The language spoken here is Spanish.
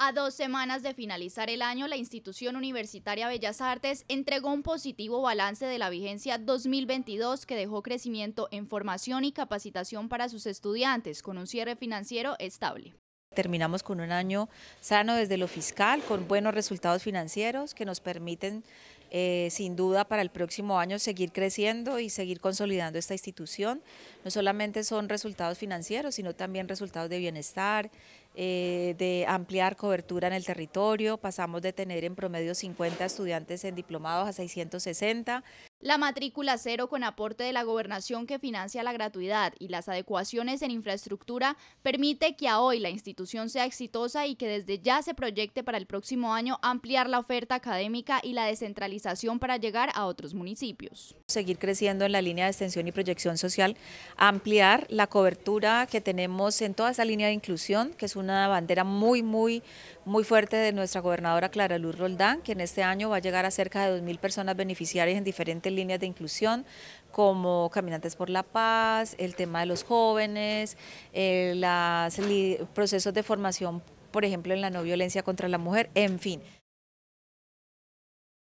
A dos semanas de finalizar el año, la institución universitaria Bellas Artes entregó un positivo balance de la vigencia 2022 que dejó crecimiento en formación y capacitación para sus estudiantes con un cierre financiero estable. Terminamos con un año sano desde lo fiscal, con buenos resultados financieros que nos permiten eh, sin duda para el próximo año seguir creciendo y seguir consolidando esta institución. No solamente son resultados financieros, sino también resultados de bienestar, eh, de ampliar cobertura en el territorio, pasamos de tener en promedio 50 estudiantes en diplomados a 660. La matrícula cero con aporte de la gobernación que financia la gratuidad y las adecuaciones en infraestructura permite que a hoy la institución sea exitosa y que desde ya se proyecte para el próximo año ampliar la oferta académica y la descentralización para llegar a otros municipios. Seguir creciendo en la línea de extensión y proyección social, ampliar la cobertura que tenemos en toda esa línea de inclusión, que es un una bandera muy, muy, muy fuerte de nuestra gobernadora Clara Luz Roldán, que en este año va a llegar a cerca de 2.000 personas beneficiarias en diferentes líneas de inclusión, como Caminantes por la Paz, el tema de los jóvenes, eh, los procesos de formación, por ejemplo, en la no violencia contra la mujer, en fin.